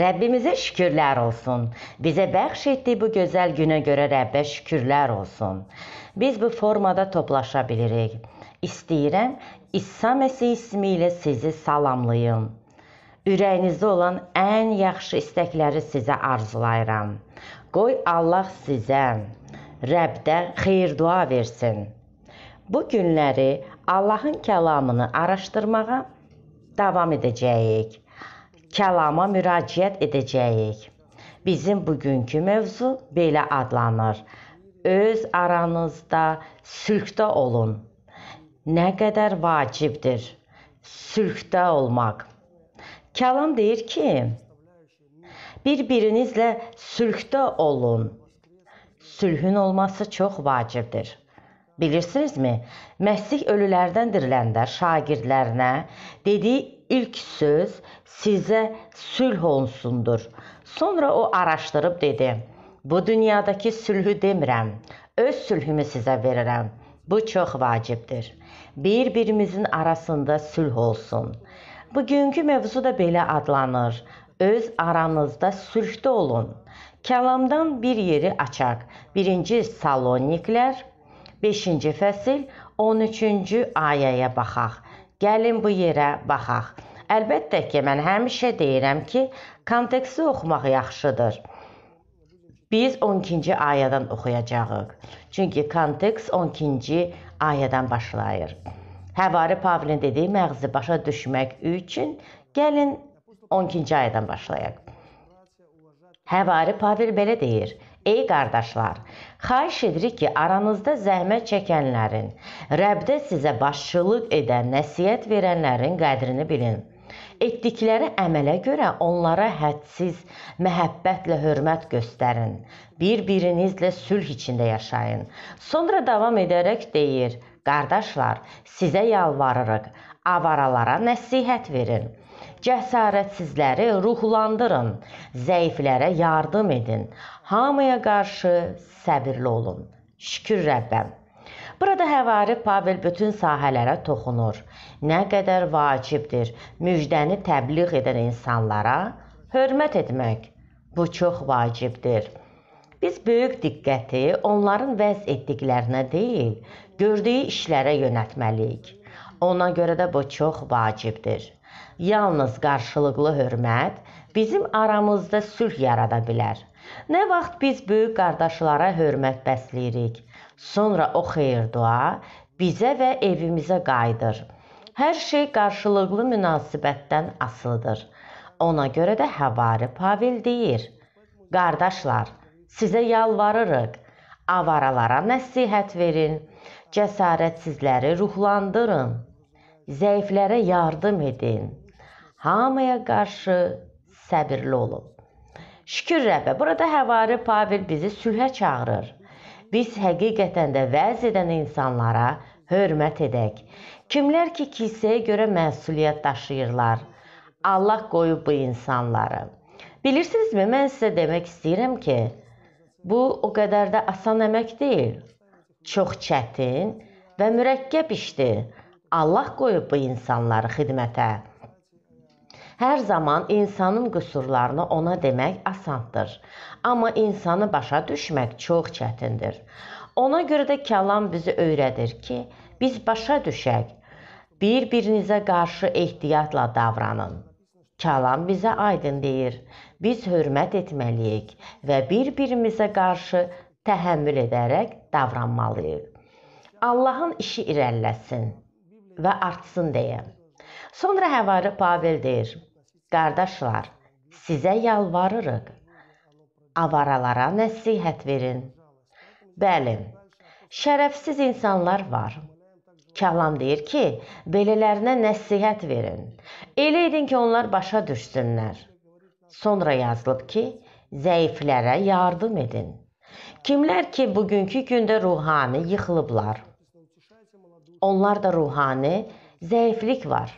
Rəbbimizə şükürlər olsun. Bizə bəxş etdiyi bu gözəl günə görə Rəbbə şükürlər olsun. Biz bu formada toplaşa bilirik. İstəyirəm İsa Məsih ismi ilə sizi salamlayım. Ürəyinizdə olan ən yaxşı istəkləri sizə arzulayıram. Qoy Allah sizə Rəbdə xeyir dua versin. Bu günləri Allahın kəlamını araşdırmağa davam edəcəyik kəlama müraciət edəcəyik. Bizim bugünkü mövzu belə adlanır. Öz aranızda sülhdə olun. Nə qədər vacibdir sülhdə olmaq. Kəlam deyir ki, bir-birinizlə sülhdə olun. Sülhün olması çox vacibdir. Bilirsinizmi? Məsih ölülərdən diriləndə şagirdlərinə dediyi ilk söz sizə sülh olsundur. Sonra o araşdırıb dedi: Bu dünyadakı sülhü demirəm, öz sülhümü sizə verirəm. Bu çox vacibdir. Bir-birimizin arasında sülh olsun. Bugünkü mövzu da belə adlanır. Öz aranızda sülhdə olun. Kəlamdan bir yeri açaq. 1-ci Saloniklər 5-ci fəsil 13-cü ayəyə baxaq. Gəlin bu yerə baxaq. Əlbəttə ki, mən həmişə deyirəm ki, konteksti oxumaq yaxşıdır. Biz 12-ci ayədən oxuyacağıq. Çünki konteks 12-ci ayədən başlayır. Həvari Pavlin dediyi məğzi başa düşmək üçün gəlin 12-ci ayədən başlayaq. Həvari Pavel belə deyir: Ey qardaşlar, xahiş edirik ki, aranızda zəhmət çəkənlərin, Rəbdə sizə başçılıq edən, nəsihət verənlərin qədrini bilin. Etdikləri əmələ görə onlara hədsiz məhəbbətlə hörmət göstərin. Bir-birinizlə sülh içində yaşayın. Sonra davam edərək deyir: Qardaşlar, sizə yalvarırıq, avaralara nəsihət verin. Cəsarətsizləri ruhlandırın, zəiflərə yardım edin. Hamıya qarşı səbirli olun. Şükür Rəbbəm. Burada həvari Pavel bütün sahələrə toxunur. Nə qədər vacibdir müjdəni təbliğ edən insanlara hörmət etmək. Bu çox vacibdir. Biz böyük diqqəti onların vəz etdiklərinə deyil, gördüyü işlərə yönəltməliyik. Ona görə də bu çox vacibdir yalnız qarşılıqlı hörmət bizim aramızda sülh yarada bilər. Nə vaxt biz böyük qardaşlara hörmət bəsləyirik, sonra o xeyir-dua bizə və evimizə qayıdır. Hər şey qarşılıqlı münasibətdən asılıdır. Ona görə də Həvari Pavel deyir: Qardaşlar, sizə yalvarırıq, avaralara nəsihət verin, cəsarətsizləri ruhlandırın, zəiflərə yardım edin. Hamıya qarşı səbirli olun. Şükür Rəbbə, burada həvari Pavel bizi sülhə çağırır. Biz həqiqətən də vəz edən insanlara hörmət edək. Kimlər ki, kilsəyə görə məsuliyyət daşıyırlar. Allah qoyub bu insanları. Bilirsinizmi, mən sizə demək istəyirəm ki, bu o qədər də asan əmək deyil. Çox çətin və mürəkkəb işdir. Allah qoyub bu insanları xidmətə. Hər zaman insanın qüsurlarını ona demək asandır, amma insanı başa düşmək çox çətindir. Ona görə də kəlam bizi öyrədir ki, biz başa düşək. Bir-birinizə qarşı ehtiyatla davranın. Kəlam bizə aydın deyir. Biz hörmət etməliyik və bir-birimizə qarşı təhəmmül edərək davranmalıyıq. Allahın işi irəliləsin və artsın deyə. Sonra həvari Pavel deyir: Qardaşlar, sizə yalvarırıq. Avaralara nəsihət verin. Bəli, şərəfsiz insanlar var. Kəlam deyir ki, belələrinə nəsihət verin. Elə edin ki, onlar başa düşsünlər. Sonra yazılıb ki, zəiflərə yardım edin. Kimlər ki, bugünkü gündə ruhani yıxılıblar. Onlarda ruhani zəiflik var,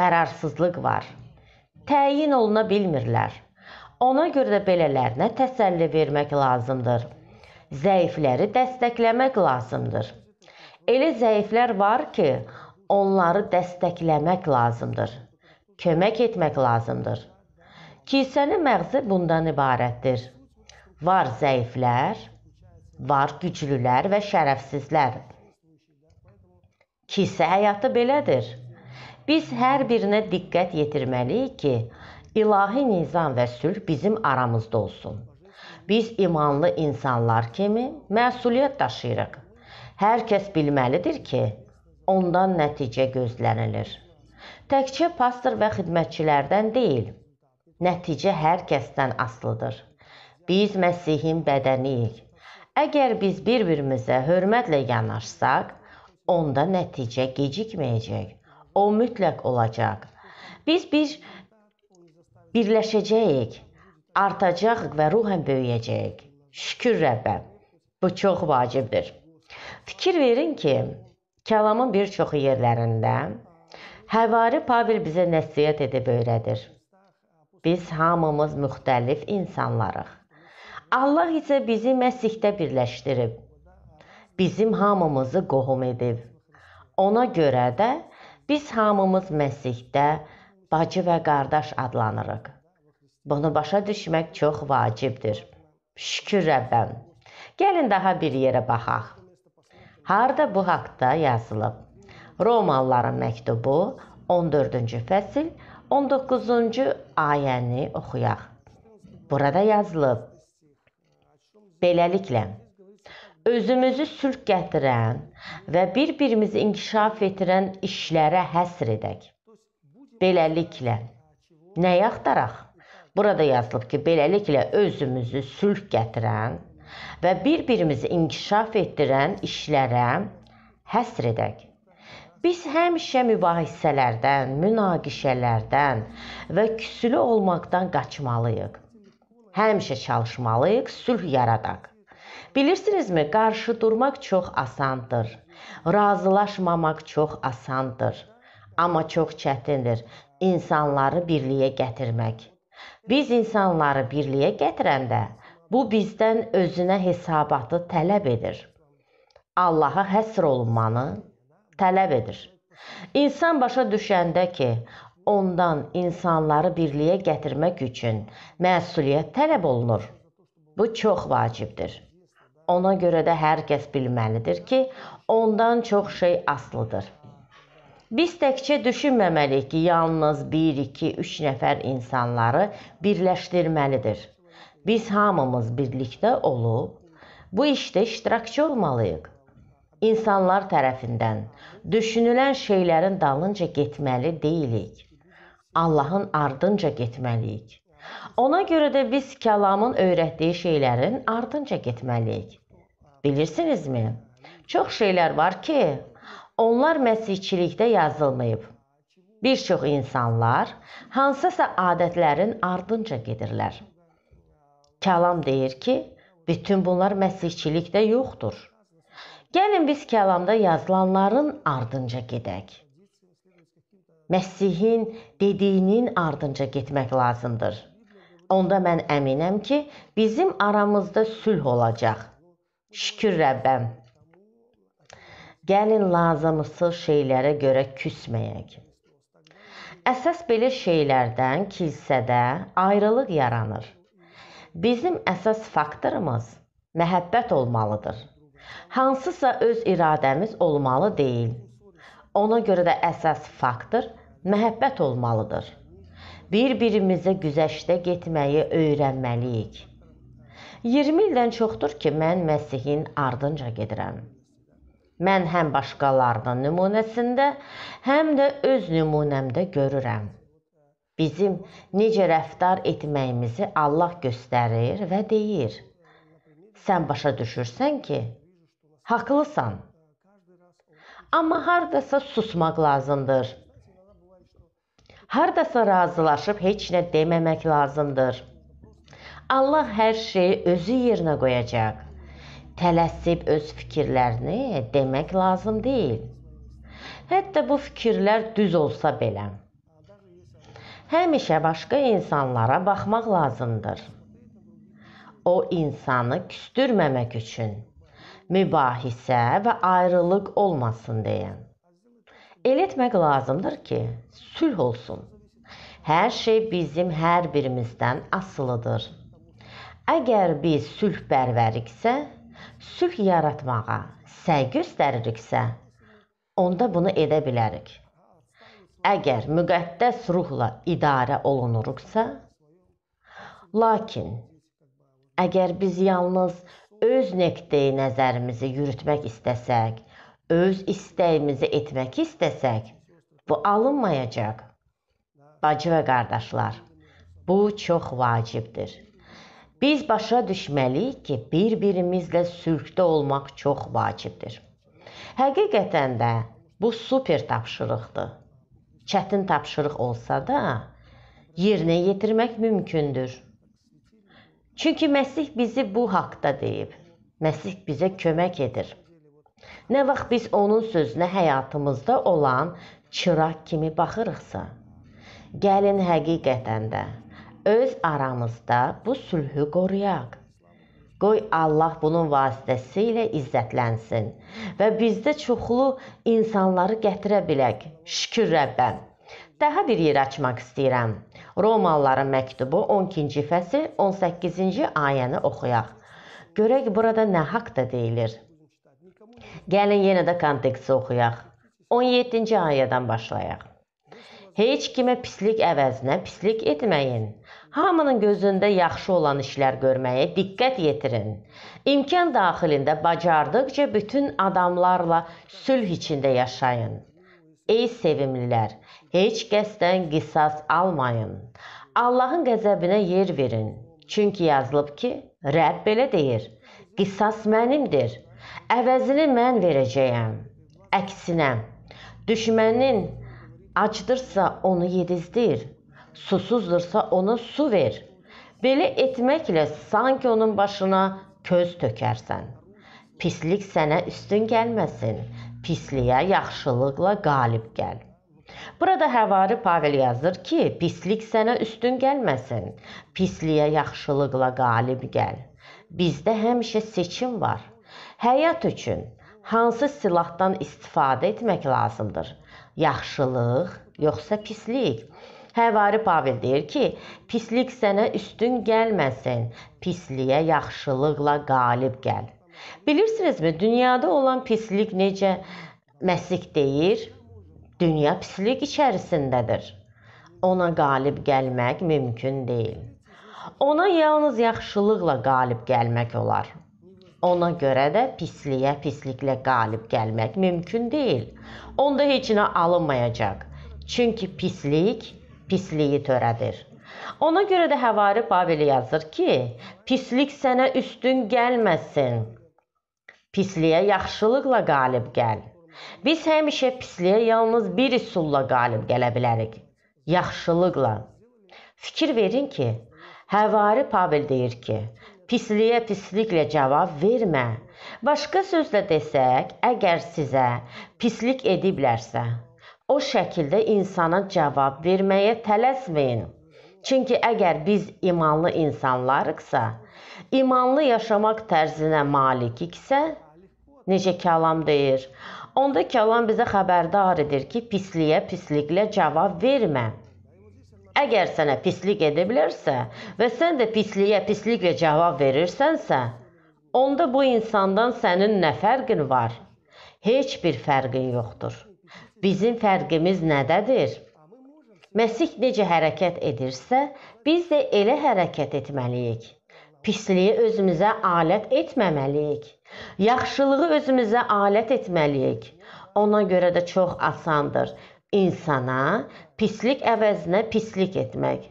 qərarsızlıq var təyin oluna bilmirlər. Ona görə də belələrinə təsəlli vermək lazımdır. Zəifləri dəstəkləmək lazımdır. Elə zəiflər var ki, onları dəstəkləmək lazımdır. Kömək etmək lazımdır. Kilsənin məğzi bundan ibarətdir. Var zəiflər, var güclülər və şərəfsizlər. Kilsə həyatı belədir. Biz hər birinə diqqət yetirməliyik ki, ilahi nizam və sülh bizim aramızda olsun. Biz imanlı insanlar kimi məsuliyyət daşıyırıq. Hər kəs bilməlidir ki, ondan nəticə gözlənilir. Təkcə pastor və xidmətçilərdən deyil, nəticə hər kəsdən asılıdır. Biz Məsihin bədəniyik. Əgər biz bir-birimizə hörmətlə yanaşsaq, onda nəticə gecikməyəcək. O mütləq olacaq. Biz bir birləşəcəyik, artacağıq və ruhən böyüyəcəyik. Şükür Rəbbə. Bu çox vacibdir. Fikir verin ki, kəlamın bir çox yerlərində Həvari Pavel bizə nəsihət edib öyrədir. Biz hamımız müxtəlif insanlarıq. Allah isə bizi Məsihdə birləşdirib. Bizim hamımızı qohum edib. Ona görə də Biz hamımız Məsihdə bacı və qardaş adlanırıq. Bunu başa düşmək çox vacibdir. Şükür Rəbbəm. Gəlin daha bir yerə baxaq. Harda bu haqqda yazılıb? Romalıların məktubu 14-cü fəsil 19-cu ayəni oxuyaq. Burada yazılıb: Beləliklə, özümüzü sülh gətirən və bir-birimizi inkişaf etdirən işlərə həsr edək. Beləliklə, nəyi axtaraq? Burada yazılıb ki, beləliklə özümüzü sülh gətirən və bir-birimizi inkişaf etdirən işlərə həsr edək. Biz həmişə mübahisələrdən, münaqişələrdən və küsülü olmaqdan qaçmalıyıq. Həmişə çalışmalıyıq, sülh yaradaq. Bilirsinizmi, qarşı durmaq çox asandır. Razılaşmamaq çox asandır, amma çox çətindir insanları birliyə gətirmək. Biz insanları birliyə gətirəndə bu bizdən özünə hesabatı tələb edir. Allaha həsr olunmanı tələb edir. İnsan başa düşəndə ki, ondan insanları birliyə gətirmək üçün məsuliyyət tələb olunur. Bu çox vacibdir ona görə də hər kəs bilməlidir ki, ondan çox şey asılıdır. Biz təkcə düşünməməliyik ki, yalnız 1, 2, 3 nəfər insanları birləşdirməlidir. Biz hamımız birlikdə olub bu işdə iştirakçı olmalıyıq. İnsanlar tərəfindən düşünülən şeylərin dalınca getməli deyilik. Allahın ardınca getməliyik. Ona görə də biz kəlamın öyrətdiyi şeylərin ardınca getməliyik. Bilirsinizmi? Çox şeylər var ki, onlar məsihçilikdə yazılmayıb. Bir çox insanlar hansısa adətlərin ardınca gedirlər. Kəlam deyir ki, bütün bunlar məsihçilikdə yoxdur. Gəlin biz kəlamda yazılanların ardınca gedək. Məsihin dediyinin ardınca getmək lazımdır onda mən əminəm ki, bizim aramızda sülh olacaq. Şükür Rəbbəm. Gəlin lazımsız şeylərə görə küsməyək. Əsas belə şeylərdən kilsədə ayrılıq yaranır. Bizim əsas faktorumuz məhəbbət olmalıdır. Hansısa öz iradəmiz olmalı deyil. Ona görə də əsas faktor məhəbbət olmalıdır bir-birimizə güzəştə getməyi öyrənməliyik. 20 ildən çoxdur ki, mən Məsihin ardınca gedirəm. Mən həm başqalarının nümunəsində, həm də öz nümunəmdə görürəm. Bizim necə rəftar etməyimizi Allah göstərir və deyir: Sən başa düşürsən ki, haqlısan. Amma hardasa susmaq lazımdır. Hardasa razılaşıb heç nə deməmək lazımdır. Allah hər şeyi özü yerinə qoyacaq. Tələsib öz fikirlərini demək lazım deyil. Hətta bu fikirlər düz olsa belə. Həmişə başqa insanlara baxmaq lazımdır. O insanı küstürməmək üçün mübahisə və ayrılıq olmasın deyə el etmək lazımdır ki, sülh olsun. Hər şey bizim hər birimizdən asılıdır. Əgər biz sülhpərvəriksə, sülh yaratmağa səy göstəririksə, onda bunu edə bilərik. Əgər müqəddəs ruhla idarə olunuruksa, lakin əgər biz yalnız öz nöqteyi nəzərimizi yürütmək istəsək, öz istəyimizi etmək istəsək, bu alınmayacaq. Bacı və qardaşlar, bu çox vacibdir. Biz başa düşməliyik ki, bir-birimizlə sülhdə olmaq çox vacibdir. Həqiqətən də bu super tapşırıqdır. Çətin tapşırıq olsa da, yerinə yetirmək mümkündür. Çünki Məsih bizi bu haqqda deyib. Məsih bizə kömək edir. Nə vaxt biz onun sözünə həyatımızda olan çıraq kimi baxırıqsa, gəlin həqiqətən də öz aramızda bu sülhü qoruyaq. Qoy Allah bunun vasitəsilə izzətlənsin və bizdə çoxlu insanları gətirə bilək. Şükür Rəbbəm. Daha bir yer açmaq istəyirəm. Romalıların məktubu 12-ci fəsil 18-ci ayəni oxuyaq. Görək burada nə haqqda deyilir. Gəlin yenə də konteksti oxuyaq. 17-ci ayədən başlayaq. Heç kimə pislik əvəzinə pislik etməyin. Hamının gözündə yaxşı olan işlər görməyə diqqət yetirin. İmkan daxilində bacardıqca bütün adamlarla sülh içində yaşayın. Ey sevimlilər, heç kəsdən qisas almayın. Allahın qəzəbinə yer verin. Çünki yazılıb ki, Rəbb belə deyir: "Qisas mənimdir. Əvəzini mən verəcəyəm. Əksinə, düşmənin acdırsa onu yedizdir, susuzdursa ona su ver. Belə etməklə sanki onun başına köz tökərsən. Pislik sənə üstün gəlməsin. Pisliyə yaxşılıqla qalib gəl. Burada Həvari Pavel yazır ki, pislik sənə üstün gəlməsin. Pisliyə yaxşılıqla qalib gəl. Bizdə həmişə seçim var. Həyat üçün hansı silahdan istifadə etmək lazımdır? Yaxşılıq, yoxsa pislik? Həvari Pavel deyir ki, pislik sənə üstün gəlməsin, pisliyə yaxşılıqla qalib gəl. Bilirsinizmi, dünyada olan pislik necə Məsih deyir, dünya pislik içərisindədir. Ona qalib gəlmək mümkün deyil. Ona yalnız yaxşılıqla qalib gəlmək olar. Ona görə də pisliyə pisliklə qalib gəlmək mümkün deyil. Onda heç nə alınmayacaq. Çünki pislik pisliyi törədir. Ona görə də Həvari Pavel yazır ki, pislik sənə üstün gəlməsin. Pisliyə yaxşılıqla qalib gəl. Biz həmişə pisliyə yalnız bir üsulla qalib gələ bilərik. Yaxşılıqla. Fikir verin ki, Həvari Pavel deyir ki, pisliyə pisliklə cavab vermə. Başqa sözlə desək, əgər sizə pislik ediblərsə, o şəkildə insana cavab verməyə tələsməyin. Çünki əgər biz imanlı insanlarıqsa, imanlı yaşamaq tərzinə malikiksə, necə kəlam deyir, onda kəlam bizə xəbərdar edir ki, pisliyə pisliklə cavab vermə. Əgər sənə pislik ediblərsə və sən də pisliyə pisliklə cavab verirsənsə, onda bu insandan sənin nə fərqin var? Heç bir fərqin yoxdur. Bizim fərqimiz nədədir? Məsih necə hərəkət edirsə, biz də elə hərəkət etməliyik. Pisliyi özümüzə alət etməməliyik. Yaxşılığı özümüzə alət etməliyik. Ona görə də çox asandır insana pislik əvəzinə pislik etmək.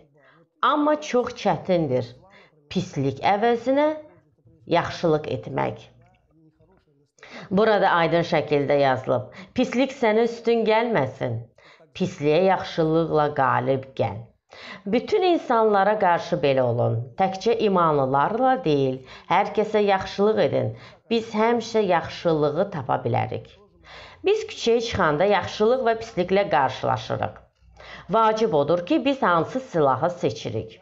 Amma çox çətindir. Pislik əvəzinə yaxşılıq etmək. Burada aydın şəkildə yazılıb: Pislik sənə üstün gəlməsin. Pisliyə yaxşılıqla qalib gəl. Bütün insanlara qarşı belə olun. Təkcə imanlılarla deyil, hər kəsə yaxşılıq edin. Biz həmişə yaxşılığı tapa bilərik. Biz küçəyə çıxanda yaxşılıq və pisliklə qarşılaşırıq. Vacib odur ki, biz hansı silahı seçirik.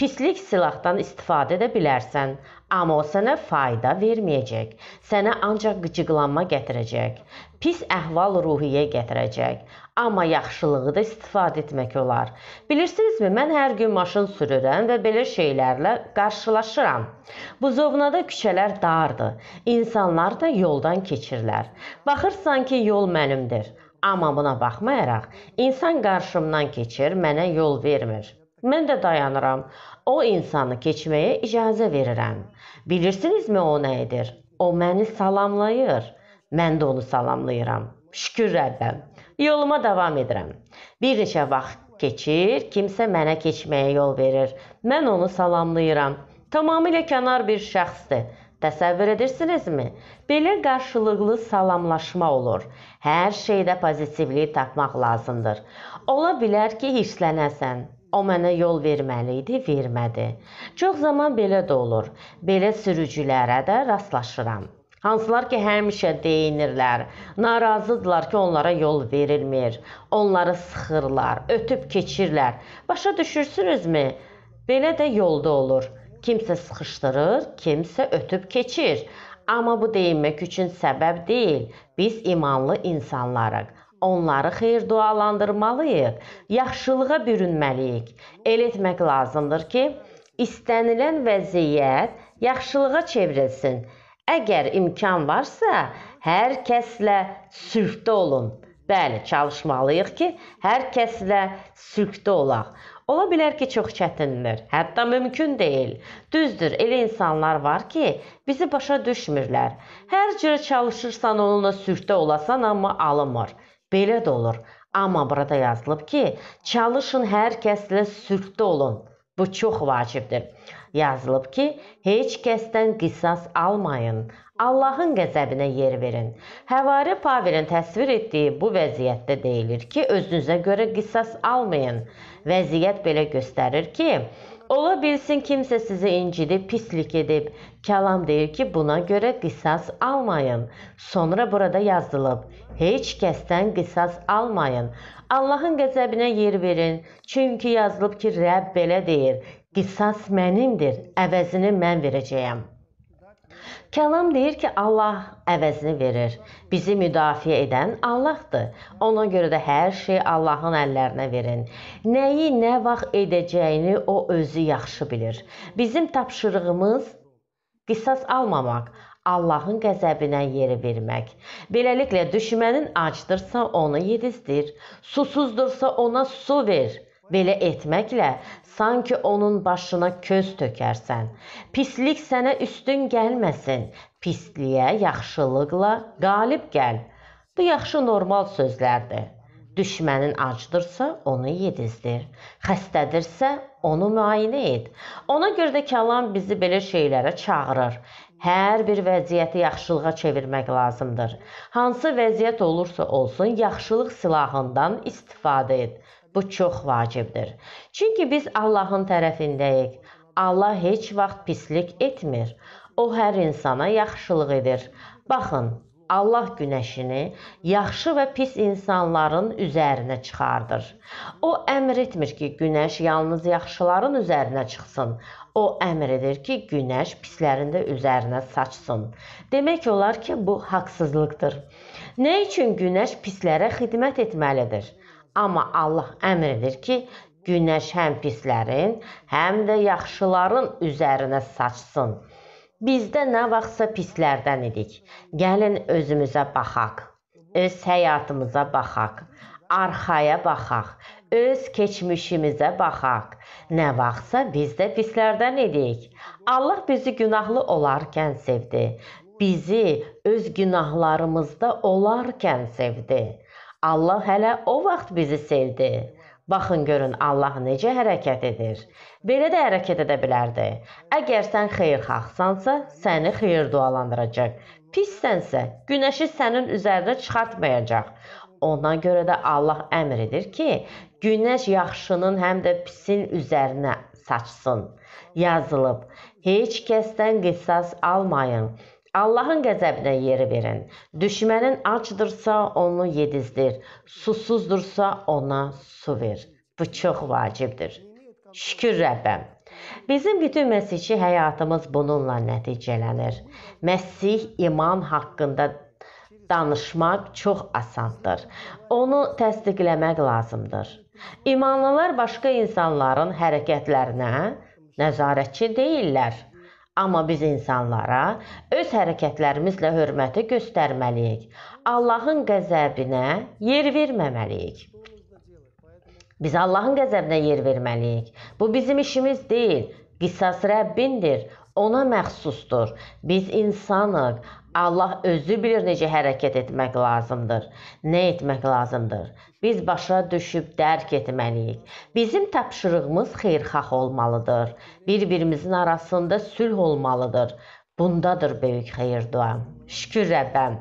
Pislik silahdan istifadə edə bilərsən, amma o sənə fayda verməyəcək. Sənə ancaq qıcıqlanma gətirəcək. Pis əhval-ruhiyyə gətirəcək. Amma yaxşılığı da istifadə etmək olar. Bilirsinizmi, mən hər gün maşın sürürəm və belə şeylərlə qarşılaşıram. Bu zovnada küçələr dardır. İnsanlar da yoldan keçirlər. Baxırsan ki, yol mənimdir. Amma buna baxmayaraq, insan qarşımdan keçir, mənə yol vermir. Mən də dayanıram. O insanı keçməyə icazə verirəm. Bilirsinizmi o nə edir? O məni salamlayır. Mən də onu salamlayıram. Şükür Rəbbəm. Yoluma davam edirəm. Bir neçə vaxt keçir, kimsə mənə keçməyə yol verir. Mən onu salamlayıram. Tamamilə kənar bir şəxsdir. Təsəvvür edirsinizmi? Belə qarşılıqlı salamlaşma olur. Hər şeydə pozitivlik tapmaq lazımdır. Ola bilər ki, hirslənəsən, O mənə yol verməli idi, vermədi. Çox zaman belə də olur. Belə sürücülərə də rastlaşıram. Hansılar ki, həmişə deyinirlər, narazıdırlar ki, onlara yol verilmir. Onları sıxırlar, ötüb keçirlər. Başa düşürsünüzmü? Belə də yolda olur. Kimsə sıxışdırır, kimsə ötüb keçir. Amma bu deyinmək üçün səbəb deyil. Biz imanlı insanlarıq. Onları xeyir-dualandırmalıyıq, yaxşılığa bürünməliyik. El etmək lazımdır ki, istənilən vəziyyət yaxşılığa çevrilsin. Əgər imkan varsa, hər kəslə sülhdə olun. Bəli, çalışmalıyıq ki, hər kəslə sülhdə olaq. Ola bilər ki, çox çətindir, hətta mümkün deyil. Düzdür, elə insanlar var ki, bizi başa düşmürlər. Hər cürə çalışırsan onunla sülhdə olasan, amma alınmır. Belə də olur. Amma burada yazılıb ki, çalışın hər kəslə sülhdə olun. Bu çox vacibdir. Yazılıb ki, heç kəsdən qisas almayın. Allahın qəzəbinə yer verin. Həvari Pavelin təsvir etdiyi bu vəziyyətdə deyilir ki, özünüzə görə qisas almayın. Vəziyyət belə göstərir ki, Ola bilsin kimsə sizi incidib, pislik edib. Kəlam deyir ki, buna görə qisas almayın. Sonra burada yazdılıb: Heç kəsdən qisas almayın. Allahın qəzəbinə yer verin. Çünki yazılıb ki, Rəbb belə deyir: Qisas mənimdir, əvəzini mən verəcəyəm. Kəlam deyir ki, Allah əvəzini verir. Bizi müdafiə edən Allahdır. Ona görə də hər şey Allahın əllərinə verin. Nəyi, nə vaxt edəcəyini o özü yaxşı bilir. Bizim tapşırığımız qisas almamaq, Allahın qəzəbinə yer vermək. Beləliklə düşmənin acdırsa onu yedizdir, susuzdursa ona su ver. Belə etməklə sanki onun başına köz tökərsən. Pislik sənə üstün gəlməsin. Pisliyə yaxşılıqla qalib gəl. Bu yaxşı normal sözlərdir. Düşmənin acdırsa, onu yedizdir. Xəstədirsə, onu müayinə et. Ona görə də kəlam bizi belə şeylərə çağırır. Hər bir vəziyyəti yaxşılığa çevirmək lazımdır. Hansı vəziyyət olursa olsun, yaxşılıq silahından istifadə et. Bu çox vacibdir. Çünki biz Allahın tərəfindəyik. Allah heç vaxt pislik etmir. O hər insana yaxşılıq edir. Baxın, Allah günəşini yaxşı və pis insanların üzərinə çıxardır. O əmr etmir ki, günəş yalnız yaxşıların üzərinə çıxsın. O əmr edir ki, günəş pislərin də üzərinə saçsın. Demək olar ki, bu haqsızlıqdır. Nə üçün günəş pislərə xidmət etməlidir? Amma Allah əmr edir ki, günəş həm pislərin, həm də yaxşıların üzərinə saçsın. Biz də nə vaxtsa pislərdən idik. Gəlin özümüzə baxaq. Öz həyatımıza baxaq. Arxaya baxaq. Öz keçmişimizə baxaq. Nə vaxtsa biz də pislərdən idik. Allah bizi günahlı olarkən sevdi. Bizi öz günahlarımızda olarkən sevdi. Allah hələ o vaxt bizi sevdi. Baxın görün Allah necə hərəkət edir. Belə də hərəkət edə bilərdi. Əgər sən xeyirxahsansa, səni xeyir dualandıracaq. Pissənsə, günəşi sənin üzərinə çıxartmayacaq. Ona görə də Allah əmr edir ki, günəş yaxşının həm də pisin üzərinə saçsın. Yazılıb: Heç kəsdən qisas almayın. Allahın qəzəbinə yer verin. Düşmənin acdırsa onu yedizdir. Sussuzdursa ona su ver. Bu çox vacibdir. Şükür Rəbbəm. Bizim bütün məsihçi həyatımız bununla nəticələnir. Məsih iman haqqında danışmaq çox asandır. Onu təsdiqləmək lazımdır. İmanlılar başqa insanların hərəkətlərinə nəzarətçi deyillər. Amma biz insanlara öz hərəkətlərimizlə hörməti göstərməliyik. Allahın qəzəbinə yer verməməliyik. Biz Allahın qəzəbinə yer verməliyik. Bu bizim işimiz deyil. Qisas Rəbbindir. Ona məxsusdur. Biz insanıq. Allah özü bilir necə hərəkət etmək lazımdır, nə etmək lazımdır. Biz başa düşüb dərk etməliyik. Bizim tapşırığımız xeyirxah olmalıdır. Bir-birimizin arasında sülh olmalıdır. Bundadır böyük xeyir dua. Şükür Rəbbəm.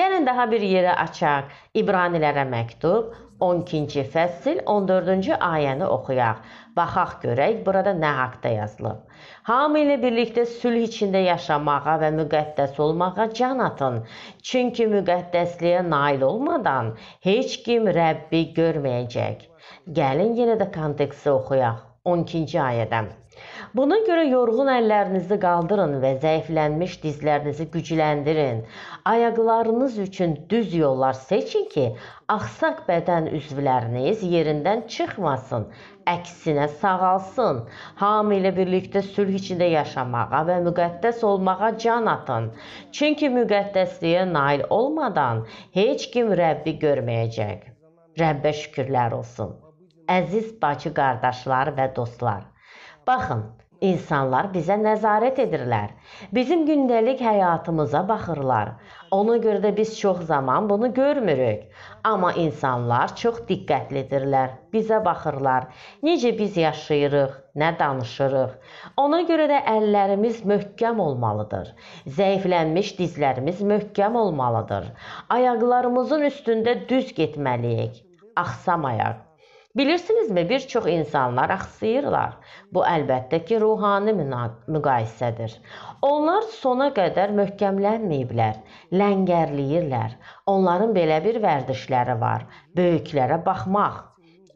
Gəlin daha bir yerə açaq. İbranilərə məktub 12-ci fəsil 14-cü ayəni oxuyaq. Baxaq görək burada nə haqqda yazılıb. Hamı ilə birlikdə sülh içində yaşamağa və müqəddəs olmağa can atın. Çünki müqəddəsliyə nail olmadan heç kim Rəbbi görməyəcək. Gəlin yenə də konteksti oxuyaq. 12-ci ayədən. Buna görə yorğun əllərinizi qaldırın və zəiflənmiş dizlərinizi gücləndirin. Ayaqlarınız üçün düz yollar seçin ki, axsaq bədən üzvləriniz yerindən çıxmasın, əksinə sağalsın. Hamı ilə birlikdə sülh içində yaşamağa və müqəddəs olmağa can atın. Çünki müqəddəsliyə nail olmadan heç kim Rəbbi görməyəcək. Rəbbə şükürlər olsun. Əziz bacı qardaşlar və dostlar, Baxın, insanlar bizə nəzarət edirlər. Bizim gündəlik həyatımıza baxırlar. Ona görə də biz çox zaman bunu görmürük. Amma insanlar çox diqqətlidirlər. Bizə baxırlar. Necə biz yaşayırıq, nə danışırıq. Ona görə də əllərimiz möhkəm olmalıdır. Zəiflənmiş dizlərimiz möhkəm olmalıdır. Ayaqlarımızın üstündə düz getməliyik. Axsamayaq. Bilirsinizmi, bir çox insanlar axsayırlar. Bu əlbəttə ki, ruhani müqayisədir. Onlar sona qədər möhkəmlənməyiblər, ləngərləyirlər. Onların belə bir vərdişləri var: böyüklərə baxmaq,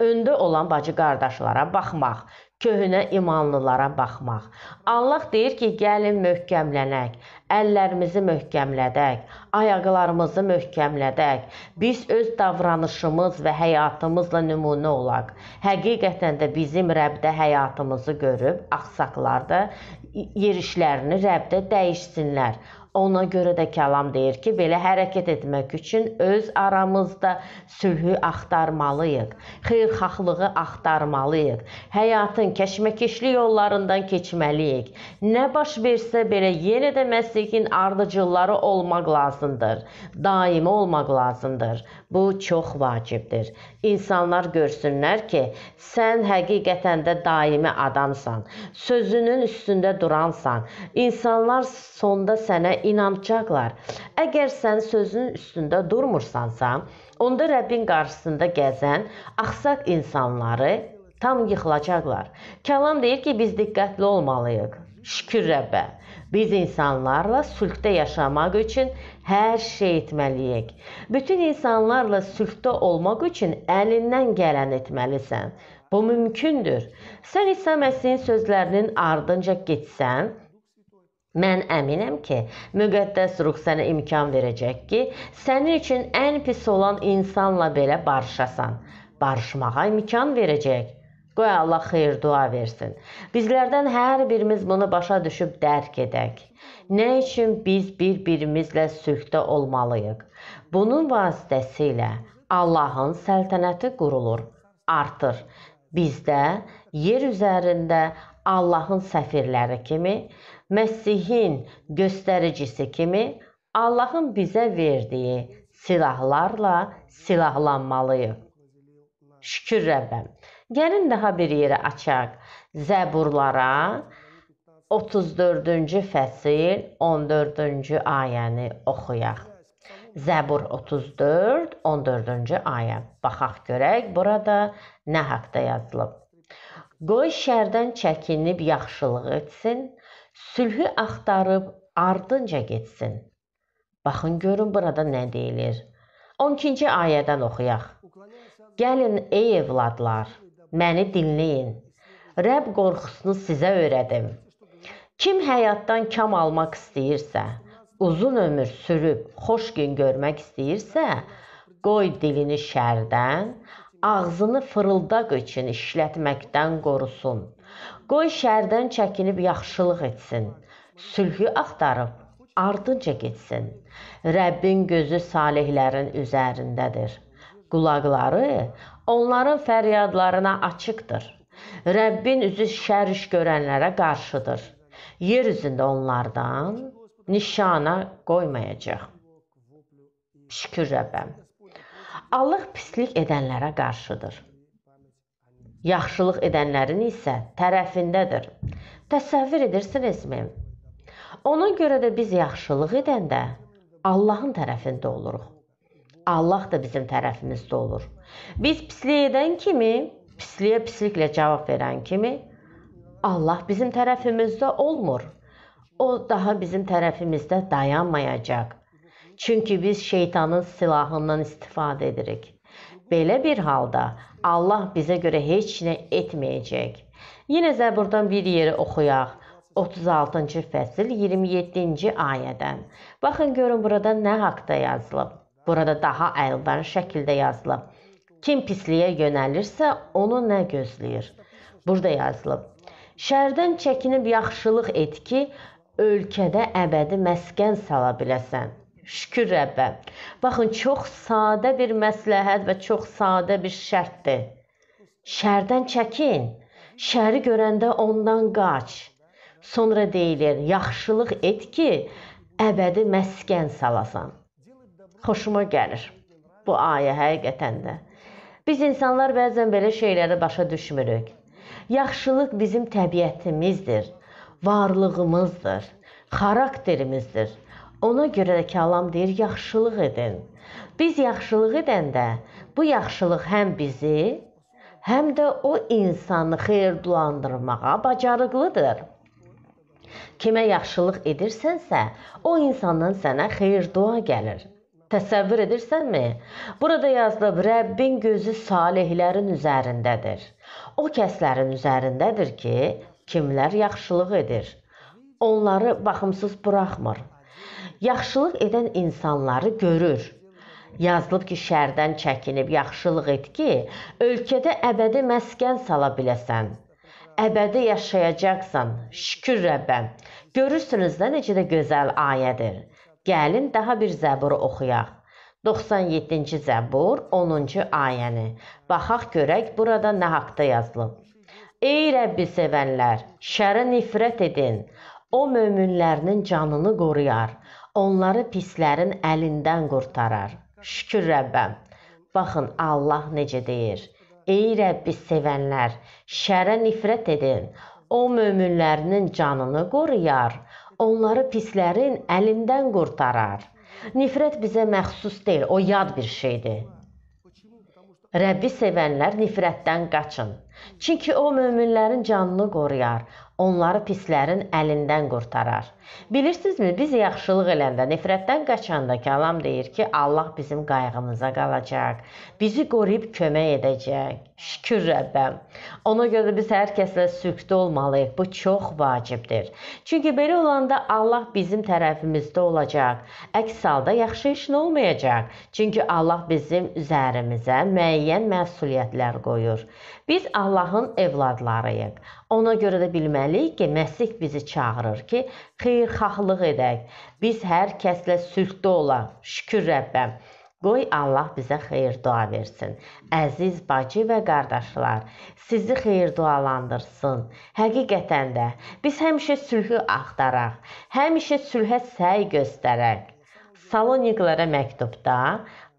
öndə olan bacı-qardaşlara baxmaq, köhnə imanlılara baxmaq. Allah deyir ki, gəlin möhkəmlənək, əllərimizi möhkəmlədək, ayaqlarımızı möhkəmlədək. Biz öz davranışımız və həyatımızla nümunə olaq. Həqiqətən də bizim Rəbdə həyatımızı görüb axsaqlar da yerişlərini Rəbdə dəyişsinlər. Ona görə də kəlam deyir ki, belə hərəkət etmək üçün öz aramızda sülhü axtarmalıyıq, xeyirxahlığı axtarmalıyıq, həyatın kəşməkeşli yollarından keçməliyik. Nə baş versə belə yenə də Məsihin ardıcılları olmaq lazımdır, daimi olmaq lazımdır. Bu çox vacibdir. İnsanlar görsünlər ki, sən həqiqətən də daimi adamsan. Sözünün üstündə duransan. İnsanlar sonda sənə inanacaqlar. Əgər sən sözünün üstündə durmursansa, onda Rəbbin qarşısında gəzən axsaq insanları tam yıxılacaqlar. Kəlam deyir ki, biz diqqətli olmalıyıq. Şükür Rəbbə. Biz insanlarla sülhdə yaşamaq üçün hər şey etməliyik. Bütün insanlarla sülhdə olmaq üçün əlindən gələni etməlisən. Bu mümkündür. Sən İsa Məsihin sözlərinin ardınca getsən, Mən əminəm ki, müqəddəs ruh sənə imkan verəcək ki, sənin üçün ən pis olan insanla belə barışasan. Barışmağa imkan verəcək. Qoy Allah xeyir dua versin. Bizlərdən hər birimiz bunu başa düşüb dərk edək. Nə üçün biz bir-birimizlə sülhdə olmalıyıq? Bunun vasitəsilə Allahın səltənəti qurulur, artır. Biz də yer üzərində Allahın səfirləri kimi, Məsihin göstəricisi kimi Allahın bizə verdiyi silahlarla silahlanmalıyıq. Şükür Rəbbəm. Gəlin daha bir yerə açaq. Zəburlara 34-cü fəsil 14-cü ayəni oxuyaq. Zəbur 34 14-cü ayə. Baxaq görək burada nə haqqda yazılıb. Qoy şərdən çəkinib yaxşılığı etsin, sülhü axtarıb ardınca getsin. Baxın görün burada nə deyilir. 12-ci ayədən oxuyaq. Gəlin ey evladlar, məni dinləyin. Rəbb qorxusunu sizə öyrədim. Kim həyatdan kam almaq istəyirsə, uzun ömür sürüb xoş gün görmək istəyirsə, qoy dilini şərdən, ağzını fırıldaq üçün işlətməkdən qorusun. Qoy şərdən çəkinib yaxşılıq etsin. Sülhü axtarıb ardınca getsin. Rəbbin gözü salihlərin üzərindədir. Qulaqları onların fəryadlarına açıqdır. Rəbbin üzü şəriş görənlərə qarşıdır. Yer üzündə onlardan nişana qoymayacaq. Şükür Rəbbəm. Allah pislik edənlərə qarşıdır. Yaxşılıq edənlərin isə tərəfindədir. Təsəvvür edirsinizmi? Ona görə də biz yaxşılıq edəndə Allahın tərəfində oluruq. Allah da bizim tərəfimizdə olur. Biz pislik edən kimi, pisliyə pisliklə cavab verən kimi Allah bizim tərəfimizdə olmur. O daha bizim tərəfimizdə dayanmayacaq. Çünki biz şeytanın silahından istifadə edirik. Belə bir halda Allah bizə görə heç nə etməyəcək. Yenə Zəburdan bir yeri oxuyaq. 36-cı fəsil 27-ci ayədən. Baxın görün burada nə haqqda yazılıb. Burada daha əlvan şəkildə yazılıb. Kim pisliyə yönəlirsə, onu nə gözləyir? Burada yazılıb. Şərdən çəkinib yaxşılıq et ki, ölkədə əbədi məskən sala biləsən. Şükür Rəbbə. Baxın, çox sadə bir məsləhət və çox sadə bir şərtdir. Şərdən çəkin. Şəri görəndə ondan qaç. Sonra deyilir, yaxşılıq et ki, əbədi məskən salasan xoşuma gəlir. Bu ayə həqiqətən də. Biz insanlar bəzən belə şeyləri başa düşmürük. Yaxşılıq bizim təbiətimizdir, varlığımızdır, xarakterimizdir. Ona görə də kəlam deyir, yaxşılıq edin. Biz yaxşılıq edəndə bu yaxşılıq həm bizi, həm də o insanı xeyirdulandırmağa bacarıqlıdır. Kimə yaxşılıq edirsənsə, o insandan sənə xeyir dua gəlir. Təsəvvür edirsənmi? Burada yazılıb Rəbbin gözü salihlərin üzərindədir. O kəslərin üzərindədir ki, kimlər yaxşılıq edir. Onları baxımsız buraxmır. Yaxşılıq edən insanları görür. Yazılıb ki, şərdən çəkinib yaxşılıq et ki, ölkədə əbədi məskən sala biləsən əbədi yaşayacaqsan. Şükür Rəbbəm. Görürsünüz də necə də gözəl ayədir. Gəlin daha bir Zəburu oxuyaq. 97-ci Zəbur 10-cu ayəni. Baxaq görək burada nə haqqda yazılıb. Ey Rəbbi sevənlər, şərə nifrət edin. O möminlərinin canını qoruyar, onları pislərin əlindən qurtarar. Şükür Rəbbəm. Baxın Allah necə deyir. Ey Rəbbi sevənlər, şərə nifrət edin. O möminlərinin canını qoruyar, onları pislərin əlindən qurtarar. Nifrət bizə məxsus deyil, o yad bir şeydir. Rəbbi sevənlər nifrətdən qaçın. Çünki o möminlərin canını qoruyar onları pislərin əlindən qurtarar. Bilirsinizmi, biz yaxşılıq eləndə, nifrətdən qaçanda kəlam deyir ki, Allah bizim qayğımıza qalacaq, bizi qoruyub kömək edəcək. Şükür Rəbbəm. Ona görə də biz hər kəslə sülhdə olmalıyıq. Bu çox vacibdir. Çünki belə olanda Allah bizim tərəfimizdə olacaq. Əks halda yaxşı işin olmayacaq. Çünki Allah bizim üzərimizə müəyyən məsuliyyətlər qoyur. Biz Allahın evladlarıyıq. Ona görə də bilməliyik bilməliyik ki, Məsih bizi çağırır ki, xeyirxahlıq edək. Biz hər kəslə sülhdə olaq. Şükür Rəbbəm. Qoy Allah bizə xeyir dua versin. Əziz bacı və qardaşlar, sizi xeyir dualandırsın. Həqiqətən də biz həmişə sülhü axtaraq, həmişə sülhə səy göstərək. Saloniqlərə məktubda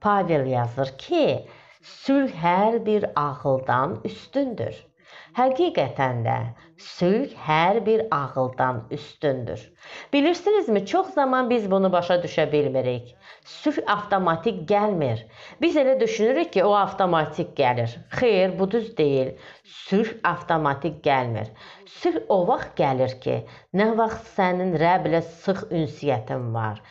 Pavel yazır ki, sülh hər bir ağıldan üstündür. Həqiqətən də sülh hər bir ağıldan üstündür. Bilirsinizmi, çox zaman biz bunu başa düşə bilmirik. Sülh avtomatik gəlmir. Biz elə düşünürük ki, o avtomatik gəlir. Xeyr, bu düz deyil. Sülh avtomatik gəlmir. Sülh o vaxt gəlir ki, nə vaxt sənin Rəblə sıx ünsiyyətin var.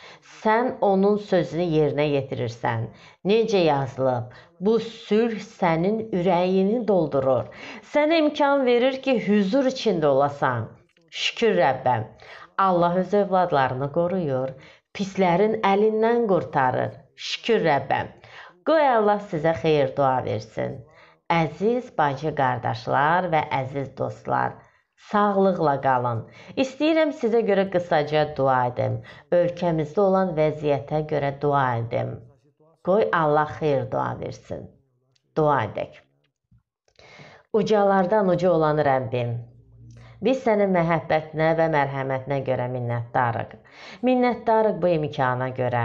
Sən onun sözünü yerinə yetirirsən. Necə yazılıb? Bu sülh sənin ürəyini doldurur. Sənə imkan verir ki, huzur içində içində olasan. Şükür Rəbbəm. Allah öz övladlarını qoruyur, pislərin əlindən qurtarır. Şükür Rəbbəm. Qoy Allah sizə xeyir dua versin. Əziz bacı qardaşlar və əziz dostlar, sağlıqla qalın. İstəyirəm sizə görə qısaca dua edim. Ölkəmizdə olan vəziyyətə görə dua edim. Qoy Allah xeyir dua versin. Dua edək. Ucalardan uca olan Rəbbim, Biz sənin məhəbbətinə və mərhəmətinə görə minnətdarıq. Minnətdarıq bu imkana görə.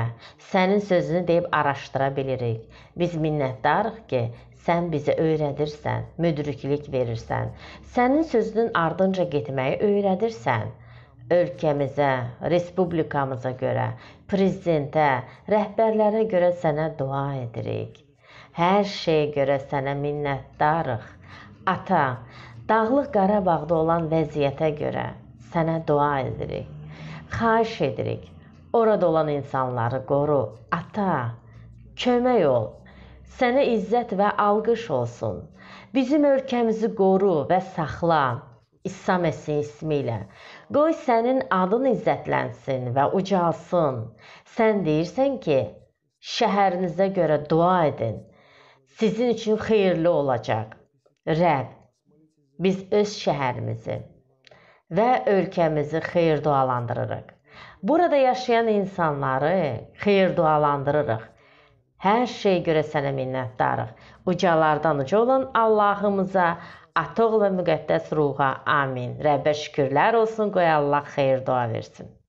Sənin sözünü deyib araşdıra bilirik. Biz minnətdarıq ki, sən bizə öyrədirsən, müdriklik verirsən. Sənin sözünün ardınca getməyi öyrədirsən. Ölkəmizə, respublikamıza görə, prezidentə, rəhbərlərə görə sənə dua edirik. Hər şeyə görə sənə minnətdarıq. Ata, Dağlıq Qarabağda olan vəziyyətə görə sənə dua edirik. Xahiş edirik. Orada olan insanları qoru, ata, kömək ol. Sənə izzət və alqış olsun. Bizim ölkəmizi qoru və saxla. İsa Məsih ismi ilə. Qoy sənin adın izzətlənsin və ucalsın. Sən deyirsən ki, şəhərinizə görə dua edin. Sizin üçün xeyirli olacaq. Rəbb, Biz öz şəhərimizi və ölkəmizi xeyir-dualandırırıq. Burada yaşayan insanları xeyir-dualandırırıq. Hər şey görə sənə minnətdarıq. Ucalardan uca olan Allahımıza, atoq və müqəddəs ruha amin. Rəbbə şükürlər olsun, qoy Allah xeyir dua versin.